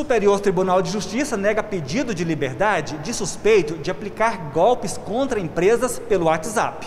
Superior Tribunal de Justiça nega pedido de liberdade de suspeito de aplicar golpes contra empresas pelo WhatsApp.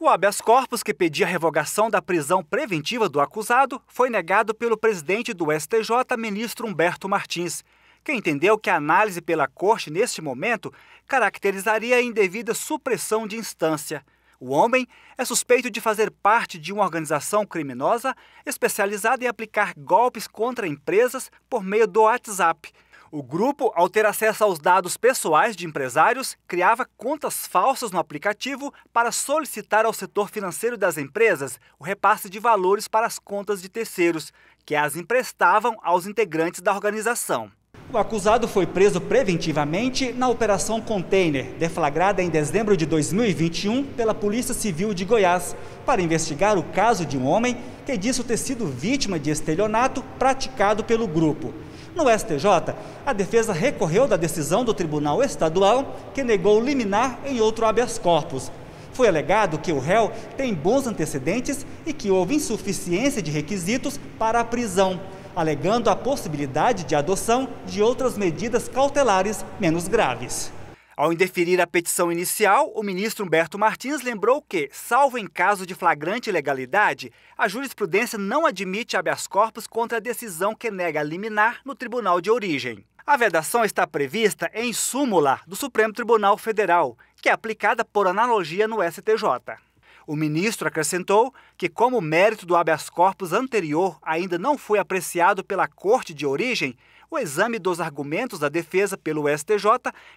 O habeas corpus que pedia a revogação da prisão preventiva do acusado foi negado pelo presidente do STJ, ministro Humberto Martins, que entendeu que a análise pela corte neste momento caracterizaria a indevida supressão de instância. O homem é suspeito de fazer parte de uma organização criminosa especializada em aplicar golpes contra empresas por meio do WhatsApp. O grupo, ao ter acesso aos dados pessoais de empresários, criava contas falsas no aplicativo para solicitar ao setor financeiro das empresas o repasse de valores para as contas de terceiros, que as emprestavam aos integrantes da organização. O acusado foi preso preventivamente na Operação Container, deflagrada em dezembro de 2021 pela Polícia Civil de Goiás, para investigar o caso de um homem que disse ter sido vítima de estelionato praticado pelo grupo. No STJ, a defesa recorreu da decisão do Tribunal Estadual, que negou liminar em outro habeas corpus. Foi alegado que o réu tem bons antecedentes e que houve insuficiência de requisitos para a prisão alegando a possibilidade de adoção de outras medidas cautelares menos graves. Ao indeferir a petição inicial, o ministro Humberto Martins lembrou que, salvo em caso de flagrante ilegalidade, a jurisprudência não admite habeas corpus contra a decisão que nega liminar no tribunal de origem. A vedação está prevista em súmula do Supremo Tribunal Federal, que é aplicada por analogia no STJ. O ministro acrescentou que, como o mérito do habeas corpus anterior ainda não foi apreciado pela corte de origem, o exame dos argumentos da defesa pelo STJ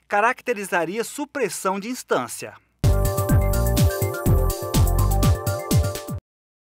caracterizaria supressão de instância.